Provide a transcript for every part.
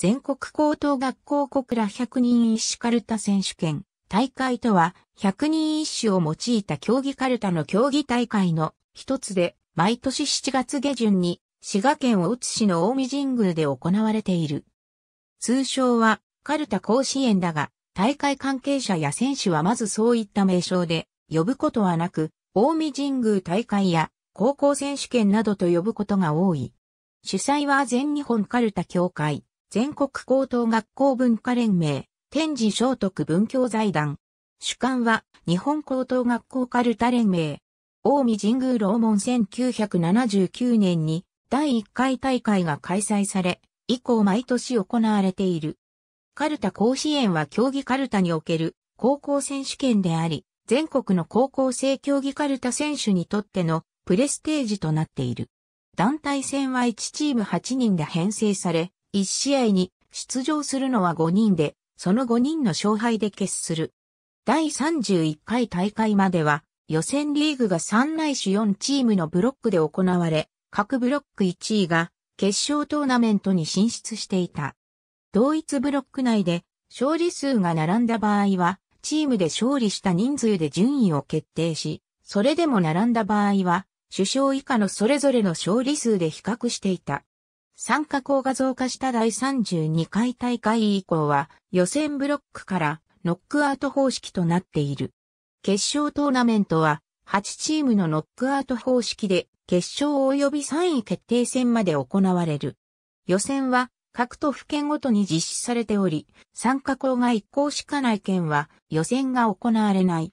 全国高等学校国ら100人一種カルタ選手権。大会とは、100人一種を用いた競技カルタの競技大会の一つで、毎年7月下旬に、滋賀県大津市の大見神宮で行われている。通称は、カルタ甲子園だが、大会関係者や選手はまずそういった名称で、呼ぶことはなく、大見神宮大会や、高校選手権などと呼ぶことが多い。主催は全日本カルタ協会。全国高等学校文化連盟、天智聖徳文教財団。主幹は、日本高等学校カルタ連盟。大見神宮楼門1979年に第1回大会が開催され、以降毎年行われている。カルタ甲子園は競技カルタにおける高校選手権であり、全国の高校生競技カルタ選手にとってのプレステージとなっている。団体戦は1チーム8人で編成され、1試合に出場するのは5人で、その5人の勝敗で決する。第31回大会までは、予選リーグが3内いし4チームのブロックで行われ、各ブロック1位が決勝トーナメントに進出していた。同一ブロック内で勝利数が並んだ場合は、チームで勝利した人数で順位を決定し、それでも並んだ場合は、首相以下のそれぞれの勝利数で比較していた。参加校が増加した第32回大会以降は予選ブロックからノックアウト方式となっている。決勝トーナメントは8チームのノックアウト方式で決勝及び3位決定戦まで行われる。予選は各都府県ごとに実施されており、参加校が一校しかない県は予選が行われない。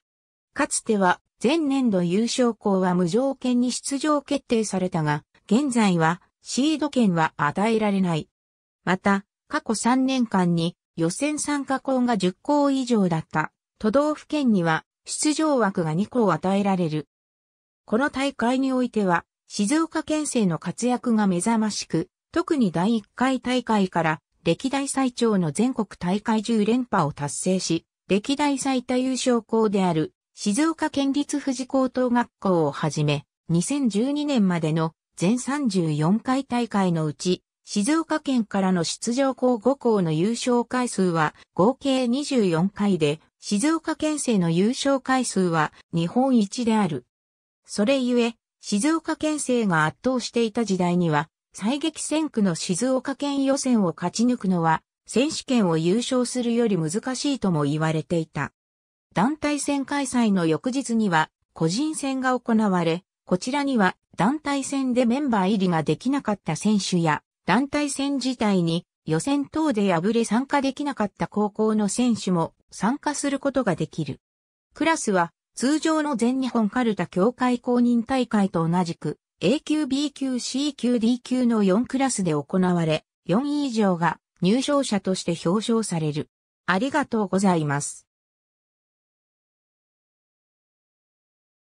かつては前年度優勝校は無条件に出場決定されたが、現在はシード権は与えられない。また、過去3年間に予選参加校が10校以上だった都道府県には出場枠が2校与えられる。この大会においては、静岡県政の活躍が目覚ましく、特に第1回大会から歴代最長の全国大会10連覇を達成し、歴代最多優勝校である静岡県立富士高等学校をはじめ、2012年までの全34回大会のうち、静岡県からの出場校5校の優勝回数は合計24回で、静岡県勢の優勝回数は日本一である。それゆえ、静岡県勢が圧倒していた時代には、最激戦区の静岡県予選を勝ち抜くのは、選手権を優勝するより難しいとも言われていた。団体戦開催の翌日には、個人戦が行われ、こちらには団体戦でメンバー入りができなかった選手や、団体戦自体に予選等で敗れ参加できなかった高校の選手も参加することができる。クラスは通常の全日本カルタ協会公認大会と同じく A 級 B 級 C 級 D 級の4クラスで行われ、4位以上が入賞者として表彰される。ありがとうございます。